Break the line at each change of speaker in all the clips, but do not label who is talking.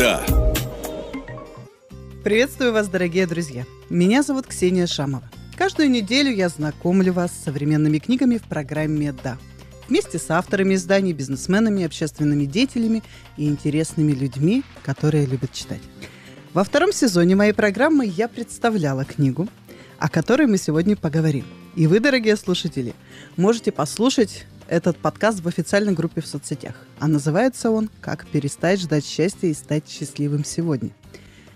Да.
Приветствую вас, дорогие друзья. Меня зовут Ксения Шамова. Каждую неделю я знакомлю вас с современными книгами в программе «Да». Вместе с авторами изданий, бизнесменами, общественными деятелями и интересными людьми, которые любят читать. Во втором сезоне моей программы я представляла книгу, о которой мы сегодня поговорим. И вы, дорогие слушатели, можете послушать этот подкаст в официальной группе в соцсетях. А называется он «Как перестать ждать счастья и стать счастливым сегодня».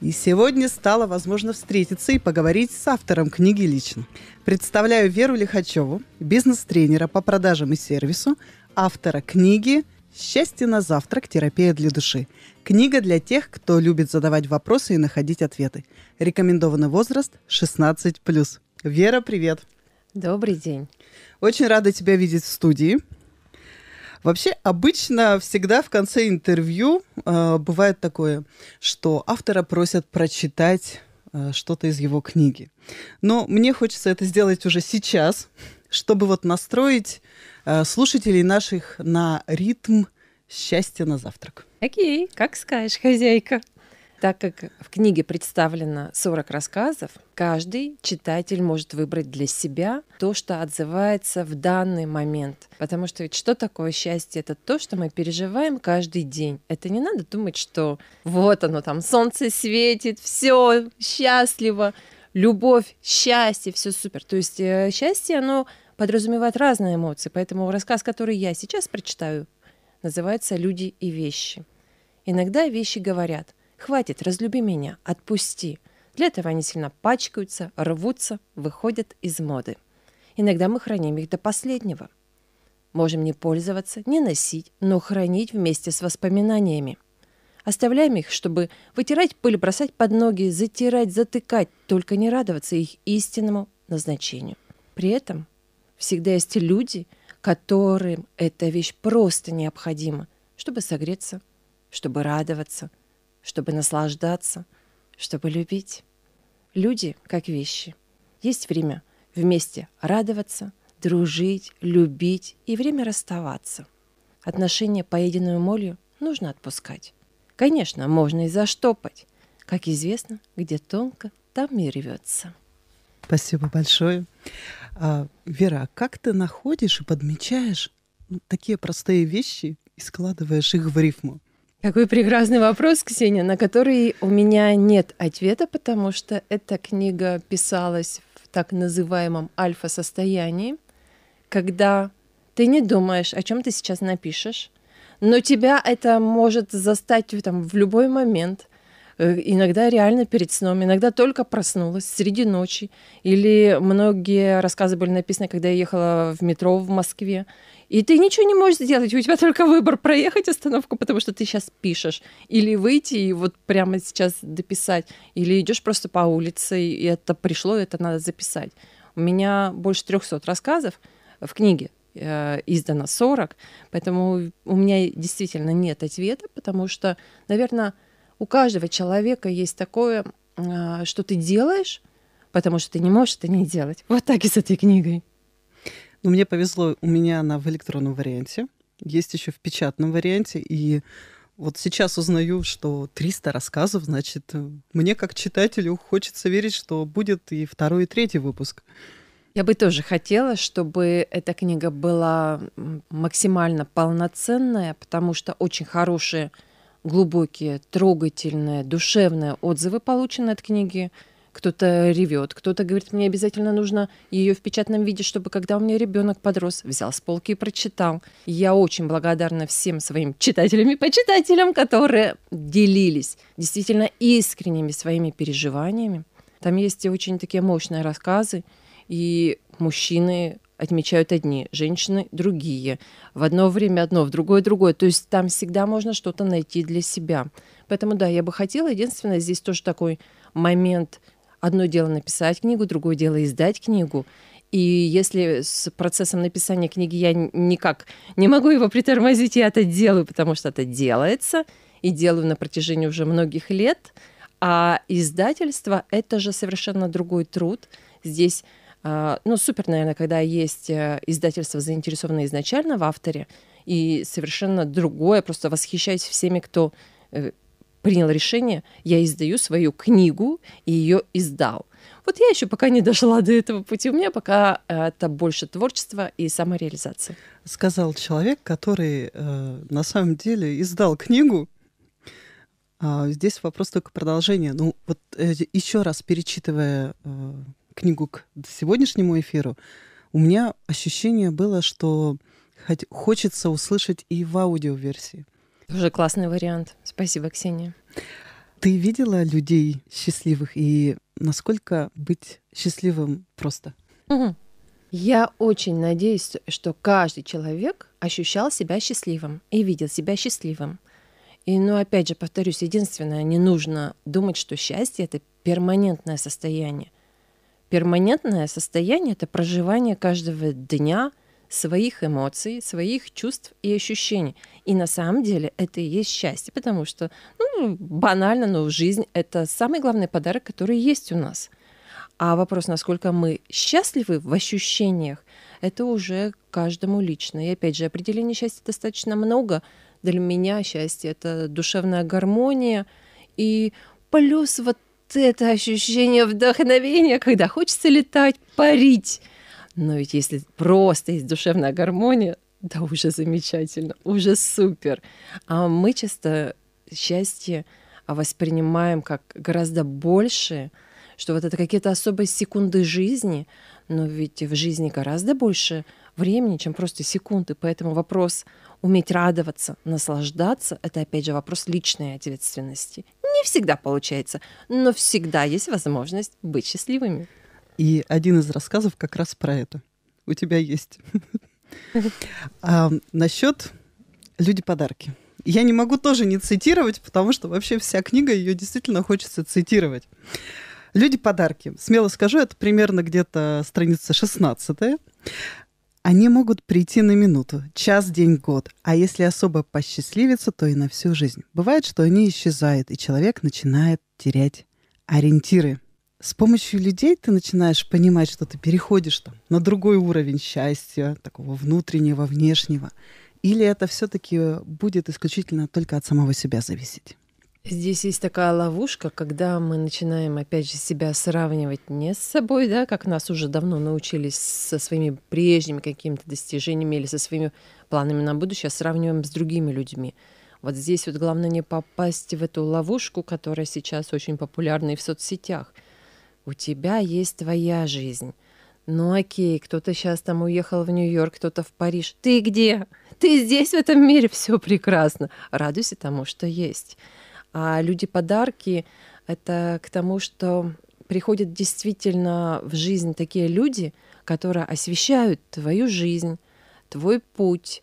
И сегодня стало возможно встретиться и поговорить с автором книги лично. Представляю Веру Лихачеву, бизнес-тренера по продажам и сервису, автора книги «Счастье на завтрак. Терапия для души». Книга для тех, кто любит задавать вопросы и находить ответы. Рекомендованный возраст 16+. Вера, привет! Добрый день! Очень рада тебя видеть в студии. Вообще, обычно всегда в конце интервью э, бывает такое, что автора просят прочитать э, что-то из его книги. Но мне хочется это сделать уже сейчас, чтобы вот настроить э, слушателей наших на ритм счастья на завтрак.
Окей, как скажешь, хозяйка. Так как в книге представлено 40 рассказов, каждый читатель может выбрать для себя то, что отзывается в данный момент. Потому что ведь что такое счастье? Это то, что мы переживаем каждый день. Это не надо думать, что вот оно там, солнце светит, все счастливо, любовь, счастье, все супер. То есть э, счастье, оно подразумевает разные эмоции. Поэтому рассказ, который я сейчас прочитаю, называется «Люди и вещи». Иногда вещи говорят – Хватит, разлюби меня, отпусти. Для этого они сильно пачкаются, рвутся, выходят из моды. Иногда мы храним их до последнего. Можем не пользоваться, не носить, но хранить вместе с воспоминаниями. Оставляем их, чтобы вытирать пыль, бросать под ноги, затирать, затыкать, только не радоваться их истинному назначению. При этом всегда есть люди, которым эта вещь просто необходима, чтобы согреться, чтобы радоваться – чтобы наслаждаться, чтобы любить. Люди как вещи. Есть время вместе радоваться, дружить, любить и время расставаться. Отношения, по единую молью, нужно отпускать. Конечно, можно и заштопать. Как известно, где тонко, там и рвется. Спасибо большое. А, Вера, а как ты
находишь и подмечаешь такие простые вещи и складываешь их в рифму?
Какой прекрасный вопрос, Ксения, на который у меня нет ответа, потому что эта книга писалась в так называемом альфа-состоянии, когда ты не думаешь, о чем ты сейчас напишешь, но тебя это может застать там, в любой момент. Э, иногда реально перед сном, иногда только проснулась среди ночи. Или многие рассказы были написаны, когда я ехала в метро в Москве. И ты ничего не можешь сделать. У тебя только выбор проехать остановку, потому что ты сейчас пишешь. Или выйти и вот прямо сейчас дописать. Или идешь просто по улице, и это пришло, и это надо записать. У меня больше 300 рассказов в книге э, издано 40, поэтому у меня действительно нет ответа, потому что, наверное, у каждого человека есть такое, э, что ты делаешь, потому что ты не можешь это не делать. Вот так и с этой книгой. Но
ну, мне повезло, у меня она в электронном варианте, есть еще в печатном варианте, и вот сейчас узнаю, что 300 рассказов, значит, мне как читателю хочется
верить, что будет и второй, и третий выпуск. Я бы тоже хотела, чтобы эта книга была максимально полноценная, потому что очень хорошие, глубокие, трогательные, душевные отзывы получены от книги кто-то ревет, кто-то говорит, мне обязательно нужно ее в печатном виде, чтобы когда у меня ребенок подрос, взял с полки и прочитал. Я очень благодарна всем своим читателям и почитателям, которые делились действительно искренними своими переживаниями. Там есть очень такие мощные рассказы, и мужчины отмечают одни, женщины другие. В одно время одно, в другое другое. То есть там всегда можно что-то найти для себя. Поэтому да, я бы хотела. Единственное, здесь тоже такой момент – Одно дело написать книгу, другое дело издать книгу. И если с процессом написания книги я никак не могу его притормозить, я это делаю, потому что это делается, и делаю на протяжении уже многих лет. А издательство — это же совершенно другой труд. Здесь а, ну, супер, наверное, когда есть э, издательство, заинтересованное изначально в авторе, и совершенно другое, просто восхищаюсь всеми, кто э, принял решение, я издаю свою книгу и ее издал. Вот я еще пока не дошла до этого пути. У меня пока это больше творчество и самореализация.
Сказал человек, который э, на самом деле издал книгу. А здесь вопрос только продолжения. Ну, вот э, еще раз перечитывая э, книгу к сегодняшнему эфиру, у меня ощущение было, что хочется услышать и в аудиоверсии.
Тоже классный вариант. Спасибо, Ксения.
Ты видела людей счастливых и насколько быть счастливым просто?
Угу. Я очень надеюсь, что каждый человек ощущал себя счастливым и видел себя счастливым. И, ну, опять же, повторюсь, единственное, не нужно думать, что счастье — это перманентное состояние. Перманентное состояние — это проживание каждого дня — своих эмоций, своих чувств и ощущений. И на самом деле это и есть счастье, потому что, ну, банально, но жизнь — это самый главный подарок, который есть у нас. А вопрос, насколько мы счастливы в ощущениях, это уже каждому лично. И опять же, определений счастья достаточно много. Для меня счастье — это душевная гармония и плюс вот это ощущение вдохновения, когда хочется летать, парить, но ведь если просто есть душевная гармония, да уже замечательно, уже супер. А мы часто счастье а воспринимаем как гораздо больше, что вот это какие-то особые секунды жизни, но ведь в жизни гораздо больше времени, чем просто секунды. Поэтому вопрос уметь радоваться, наслаждаться, это опять же вопрос личной ответственности. Не всегда получается, но всегда есть возможность быть счастливыми.
И один из рассказов как раз про это. У тебя есть. А, насчет люди-подарки. Я не могу тоже не цитировать, потому что вообще вся книга, ее действительно хочется цитировать. Люди-подарки. Смело скажу, это примерно где-то страница 16 они могут прийти на минуту, час, день, год, а если особо посчастливиться, то и на всю жизнь. Бывает, что они исчезают, и человек начинает терять ориентиры с помощью людей ты начинаешь понимать, что ты переходишь там, на другой уровень счастья, такого внутреннего, внешнего. Или это все-таки будет исключительно только от самого себя зависеть?
Здесь есть такая ловушка, когда мы начинаем опять же себя сравнивать не с собой, да, как нас уже давно научились со своими прежними какими-то достижениями или со своими планами на будущее, а сравниваем с другими людьми. Вот здесь вот главное не попасть в эту ловушку, которая сейчас очень популярна и в соцсетях – у тебя есть твоя жизнь. Ну окей, кто-то сейчас там уехал в Нью-Йорк, кто-то в Париж. Ты где? Ты здесь, в этом мире, все прекрасно. Радуйся тому, что есть. А люди-подарки — это к тому, что приходят действительно в жизнь такие люди, которые освещают твою жизнь, твой путь,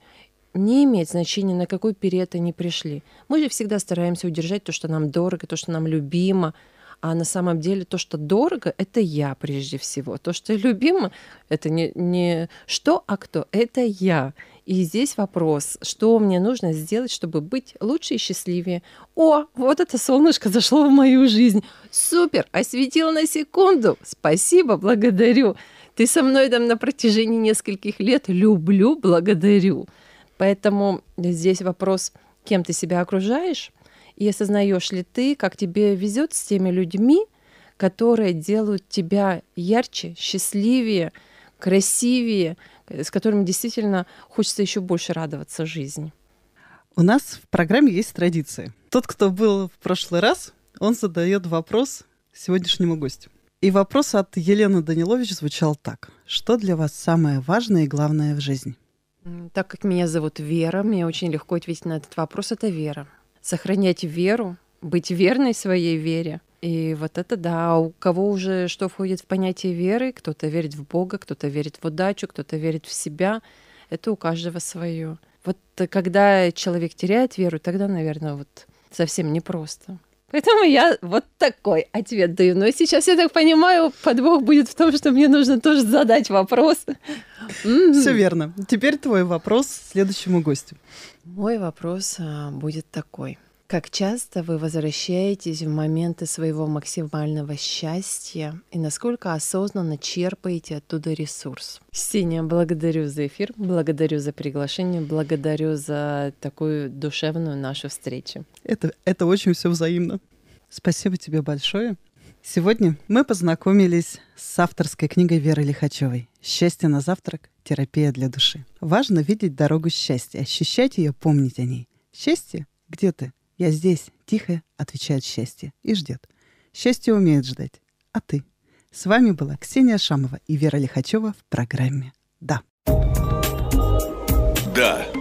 не имеет значения, на какой период они пришли. Мы же всегда стараемся удержать то, что нам дорого, то, что нам любимо. А на самом деле то, что дорого, это я прежде всего. То, что любимо, это не, не что, а кто, это я. И здесь вопрос, что мне нужно сделать, чтобы быть лучше и счастливее. О, вот это солнышко зашло в мою жизнь. Супер, Осветило на секунду. Спасибо, благодарю. Ты со мной там на протяжении нескольких лет. Люблю, благодарю. Поэтому здесь вопрос, кем ты себя окружаешь, и осознаешь ли ты, как тебе везет с теми людьми, которые делают тебя ярче, счастливее, красивее, э, с которыми действительно хочется еще больше радоваться жизни. У нас в программе есть
традиции. Тот, кто был в прошлый раз, он задает вопрос сегодняшнему гостю. И вопрос от Елены Данилович звучал так. Что для вас самое важное и главное в жизни?
Так как меня зовут Вера, мне очень легко ответить на этот вопрос. Это Вера сохранять веру, быть верной своей вере. И вот это да, а у кого уже что входит в понятие веры, кто-то верит в Бога, кто-то верит в удачу, кто-то верит в себя, это у каждого свое. Вот когда человек теряет веру, тогда, наверное, вот совсем непросто. Поэтому я вот такой ответ даю. Но сейчас, я так понимаю, подвох будет в том, что мне нужно тоже задать вопрос. М-м. Все
верно. Теперь твой вопрос следующему гостю.
Мой вопрос а, будет такой. Как часто вы возвращаетесь в моменты своего максимального счастья и насколько осознанно черпаете оттуда ресурс? Синя, благодарю за эфир, благодарю за приглашение, благодарю за такую душевную нашу встречу.
Это, это очень все взаимно. Спасибо тебе большое. Сегодня мы познакомились с авторской книгой Веры Лихачевой «Счастье на завтрак. Терапия для души». Важно видеть дорогу счастья, ощущать ее, помнить о ней. Счастье? Где ты? «Я здесь», — тихо отвечает счастье и ждет. Счастье умеет ждать. А ты? С вами была Ксения Шамова и Вера Лихачева в программе «Да». «Да»